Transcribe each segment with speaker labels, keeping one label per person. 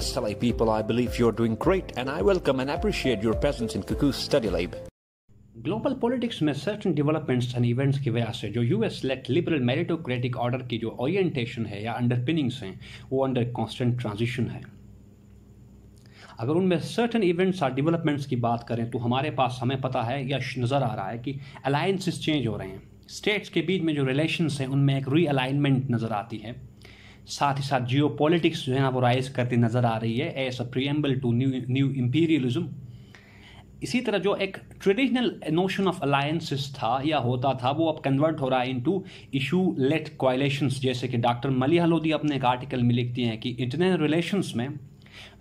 Speaker 1: Yes, LA people, I believe you're doing great, and I welcome and appreciate your presence in Cuckoo study lab. Global politics में certain developments and events की वजह से जो US led liberal meritocratic order की जो orientation है या underpinnings हैं वो अंडर कांस्टेंट ट्रांजिशन है अगर उनमें सर्टन इवेंट्स और डेवलपमेंट्स की बात करें तो हमारे पास हमें पता है या नज़र आ रहा है कि अलायंसिस चेंज हो रहे हैं स्टेट्स के बीच में जो रिलेशंस हैं उनमें एक रीअलाइनमेंट नज़र आती है साथ ही साथ जियो पॉलिटिक्स जो है ना वो राइज करती नज़र आ रही है as a preamble to new new imperialism इसी तरह जो एक ट्रेडिशनल नोशन ऑफ अलायंसिस था या होता था वो अब कन्वर्ट हो रहा है इनटू इशू लेट कोयलेशंस जैसे कि डॉक्टर मलिया हलोदी अपने एक आर्टिकल में लिखती हैं कि इंटरनेशनल रिलेशंस में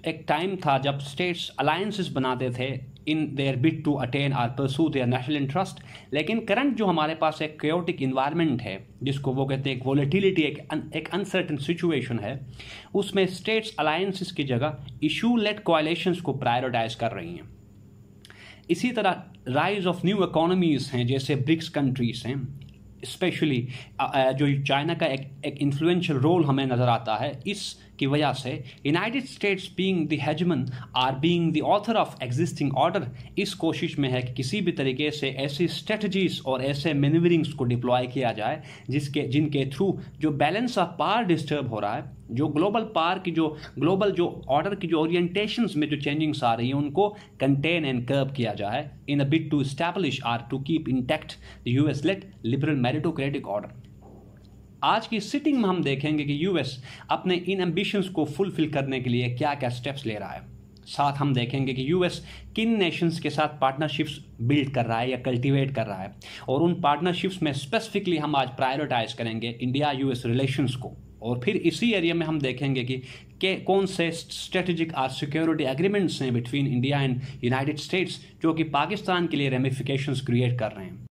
Speaker 1: एक टाइम था जब स्टेट्स अलायंसिस बनाते थे in their bid to attain or pursue their national interest लेकिन करंट जो हमारे पास एक क्योटिक इन्वायरमेंट है जिसको वो कहते हैं एक वॉलेटिलिटी एक एक अनसर्टन सिचुएशन है उसमें स्टेट्स अलायंसिस की जगह इशू लेट कोएलेशंस को प्रायोरिटाइज कर रही हैं इसी तरह राइज ऑफ न्यू इकोनॉमीज़ हैं जैसे ब्रिक्स कंट्रीज़ हैं स्पेशली जो चाइना का एक एक इन्फ्लुएंशियल रोल हमें नज़र आता है इस की वजह से United States being the hegemon or being the author of existing order इस कोशिश में है कि किसी भी तरीके से ऐसी स्ट्रेटजीज और ऐसे मेनवरिंग्स को डिप्लॉय किया जाए जिसके जिनके थ्रू जो बैलेंस ऑफ पावर डिस्टर्ब हो रहा है जो ग्लोबल पार की जो ग्लोबल जो ऑर्डर की जो ओरिएंटेशन में जो चेंजिंग्स आ रही हैं उनको कंटेन एंड कर्व किया जाए in a bid to establish or to keep intact the US led liberal meritocratic order आज की सिटिंग में हम देखेंगे कि यूएस अपने इन एम्बिशंस को फुलफिल करने के लिए क्या क्या स्टेप्स ले रहा है साथ हम देखेंगे कि यूएस किन नेशंस के साथ पार्टनरशिप्स बिल्ड कर रहा है या कल्टीवेट कर रहा है और उन पार्टनरशिप्स में स्पेसिफिकली हम आज प्रायोरिटाइज करेंगे इंडिया यूएस रिलेशंस को और फिर इसी एरिया में हम देखेंगे कि के कौन से स्ट्रेटेजिक आज सिक्योरिटी एग्रीमेंट्स हैं between India and United States जो कि पाकिस्तान के लिए रेमिफिकेशंस क्रिएट कर रहे हैं